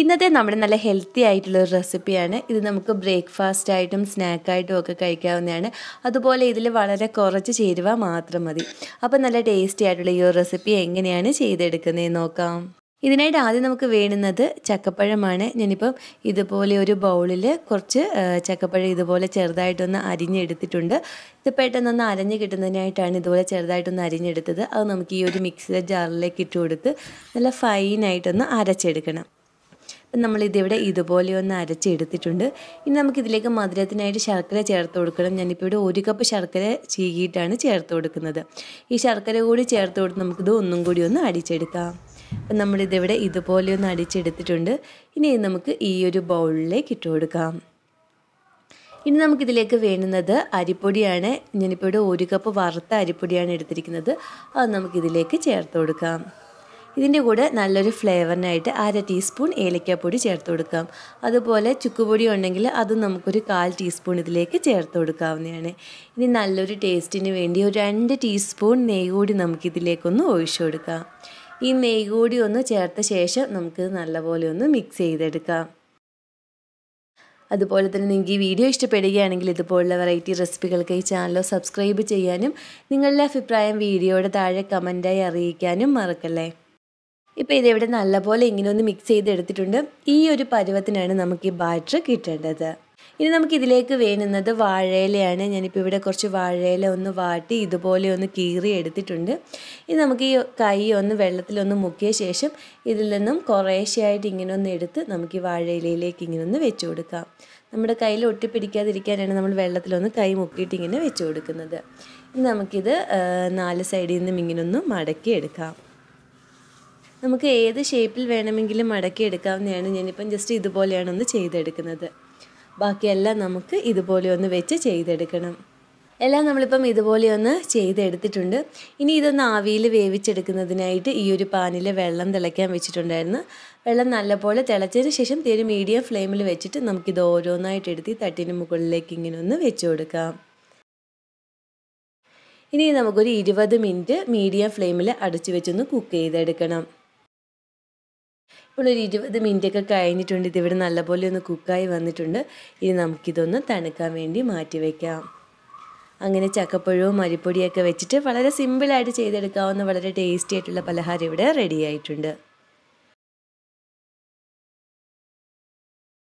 ഇന്നത്തെ നമ്മുടെ നല്ല ഹെൽത്തി ആയിട്ടുള്ള ഒരു റെസിപ്പിയാണ് ഇത് നമുക്ക് ബ്രേക്ക്ഫാസ്റ്റ് ആയിട്ടും സ്നാക്കായിട്ടും ഒക്കെ കഴിക്കാവുന്നതാണ് അതുപോലെ ഇതിൽ വളരെ കുറച്ച് ചേരുവ മാത്രം മതി അപ്പോൾ നല്ല ടേസ്റ്റി ആയിട്ടുള്ള ഈ റെസിപ്പി എങ്ങനെയാണ് ചെയ്തെടുക്കുന്നത് നോക്കാം ഇതിനായിട്ട് ആദ്യം നമുക്ക് വേണുന്നത് ചക്കപ്പഴമാണ് ഞാനിപ്പം ഇതുപോലെ ഒരു ബൗളിൽ കുറച്ച് ചക്കപ്പഴം ഇതുപോലെ ചെറുതായിട്ടൊന്ന് അരിഞ്ഞെടുത്തിട്ടുണ്ട് ഇത് പെട്ടെന്നൊന്ന് അരഞ്ഞ് കിട്ടുന്നതിനായിട്ടാണ് ഇതുപോലെ ചെറുതായിട്ടൊന്ന് അരിഞ്ഞെടുത്തത് അത് നമുക്ക് ഈ ഒരു മിക്സർ ജാറിലേക്ക് ഇട്ട് കൊടുത്ത് നല്ല ഫൈനായിട്ടൊന്ന് അരച്ചെടുക്കണം അപ്പം നമ്മളിതിവിടെ ഇതുപോലെ ഒന്ന് അരച്ചെടുത്തിട്ടുണ്ട് ഇനി നമുക്കിതിലേക്ക് മധുരത്തിനായിട്ട് ശർക്കര ചേർത്ത് കൊടുക്കണം ഞാനിപ്പോൾ ഇവിടെ ഒരു കപ്പ് ശർക്കര ചീകിയിട്ടാണ് ചേർത്ത് കൊടുക്കുന്നത് ഈ ശർക്കര കൂടി ചേർത്ത് കൊടുത്ത് നമുക്കിത് ഒന്നും കൂടി ഒന്ന് അടിച്ചെടുക്കാം അപ്പം നമ്മളിതിവിടെ ഇതുപോലെ ഒന്ന് അടിച്ചെടുത്തിട്ടുണ്ട് ഇനി നമുക്ക് ഈ ഒരു ബൗളിലേക്ക് ഇട്ട് കൊടുക്കാം ഇനി നമുക്കിതിലേക്ക് വേണ്ടുന്നത് അരിപ്പൊടിയാണ് ഞാനിപ്പോൾ ഇവിടെ ഒരു കപ്പ് വറുത്ത അരിപ്പൊടിയാണ് എടുത്തിരിക്കുന്നത് അത് നമുക്കിതിലേക്ക് ചേർത്ത് കൊടുക്കാം ഇതിൻ്റെ കൂടെ നല്ലൊരു ഫ്ലേവറിനായിട്ട് അര ടീസ്പൂൺ ഏലക്കാപ്പൊടി ചേർത്ത് കൊടുക്കാം അതുപോലെ ചുക്കുപൊടി ഉണ്ടെങ്കിൽ അത് നമുക്കൊരു കാൽ ടീസ്പൂൺ ഇതിലേക്ക് ചേർത്ത് കൊടുക്കാവുന്നതാണ് ഇനി നല്ലൊരു ടേസ്റ്റിന് വേണ്ടി ഒരു രണ്ട് ടീസ്പൂൺ നെയ് കൂടി നമുക്കിതിലേക്കൊന്ന് ഒഴിച്ചു കൊടുക്കാം ഈ നെയ് കൂടി ഒന്ന് ചേർത്ത ശേഷം നമുക്ക് നല്ലപോലെ ഒന്ന് മിക്സ് ചെയ്തെടുക്കാം അതുപോലെ തന്നെ നിങ്ങൾക്ക് ഈ വീഡിയോ ഇഷ്ടപ്പെടുകയാണെങ്കിൽ ഇതുപോലുള്ള വെറൈറ്റി റെസിപ്പികൾക്ക് ഈ ചാനൽ സബ്സ്ക്രൈബ് ചെയ്യാനും നിങ്ങളുടെ അഭിപ്രായം വീഡിയോയുടെ താഴെ കമൻറ്റായി അറിയിക്കാനും മറക്കല്ലേ ഇപ്പോൾ ഇതിവിടെ നല്ലപോലെ ഇങ്ങനെ ഒന്ന് മിക്സ് ചെയ്തെടുത്തിട്ടുണ്ട് ഈ ഒരു പരുവത്തിനാണ് നമുക്ക് ഈ ബാറ്റർ കിട്ടേണ്ടത് ഇനി നമുക്ക് ഇതിലേക്ക് വേണുന്നത് വാഴയിലയാണ് ഞാനിപ്പോൾ ഇവിടെ കുറച്ച് വാഴയില ഒന്ന് വാട്ടി ഇതുപോലെ ഒന്ന് കീറി എടുത്തിട്ടുണ്ട് ഇനി നമുക്ക് ഈ കൈ ഒന്ന് വെള്ളത്തിലൊന്ന് മുക്കിയ ശേഷം ഇതിൽ നിന്നും കുറേശ്ശെയായിട്ട് ഇങ്ങനെ ഒന്ന് എടുത്ത് നമുക്ക് ഈ വാഴയിലയിലേക്ക് ഇങ്ങനെ ഒന്ന് വെച്ച് കൊടുക്കാം നമ്മുടെ കയ്യിൽ ഒട്ടിപ്പിടിക്കാതിരിക്കാനാണ് നമ്മൾ വെള്ളത്തിലൊന്ന് കൈ മുക്കിയിട്ട് ഇങ്ങനെ വെച്ച് കൊടുക്കുന്നത് ഇനി നമുക്കിത് നാല് സൈഡിൽ നിന്നും ഇങ്ങനെ ഒന്ന് മടക്കി എടുക്കാം നമുക്ക് ഏത് ഷേപ്പിൽ വേണമെങ്കിലും മടക്കി എടുക്കാവുന്നതാണ് ഞാനിപ്പം ജസ്റ്റ് ഇതുപോലെയാണ് ഒന്ന് ചെയ്തെടുക്കുന്നത് ബാക്കിയെല്ലാം നമുക്ക് ഇതുപോലെ ഒന്ന് വെച്ച് ചെയ്തെടുക്കണം എല്ലാം നമ്മളിപ്പം ഇതുപോലെ ഒന്ന് ചെയ്തെടുത്തിട്ടുണ്ട് ഇനി ഇതൊന്ന് ആവിയിൽ വേവിച്ചെടുക്കുന്നതിനായിട്ട് ഈ ഒരു പാനിൽ വെള്ളം തിളയ്ക്കാൻ വെച്ചിട്ടുണ്ടായിരുന്നു വെള്ളം നല്ലപോലെ തിളച്ചതിന് ശേഷം തീരെ മീഡിയം ഫ്ലെയിമിൽ വെച്ചിട്ട് നമുക്കിത് ഓരോന്നായിട്ട് എടുത്ത് തട്ടിന് മുകളിലേക്ക് ഇങ്ങനെ ഒന്ന് വെച്ച് കൊടുക്കാം ഇനി നമുക്കൊരു ഇരുപത് മിനിറ്റ് മീഡിയം ഫ്ലെയിമിൽ അടച്ചു വെച്ചൊന്ന് കുക്ക് ചെയ്തെടുക്കണം നമ്മളൊരു ഇരുപത് മിനിറ്റൊക്കെ കഴിഞ്ഞിട്ടുണ്ട് ഇതിവിടെ നല്ലപോലെ ഒന്ന് കുക്കായി വന്നിട്ടുണ്ട് ഇനി നമുക്കിതൊന്ന് തണുക്കാൻ വേണ്ടി മാറ്റി വയ്ക്കാം അങ്ങനെ ചക്കപ്പഴവും അരിപ്പൊടിയൊക്കെ വെച്ചിട്ട് വളരെ സിമ്പിളായിട്ട് ചെയ്തെടുക്കാവുന്ന വളരെ ടേസ്റ്റി ആയിട്ടുള്ള പലഹാരം ഇവിടെ റെഡി ആയിട്ടുണ്ട്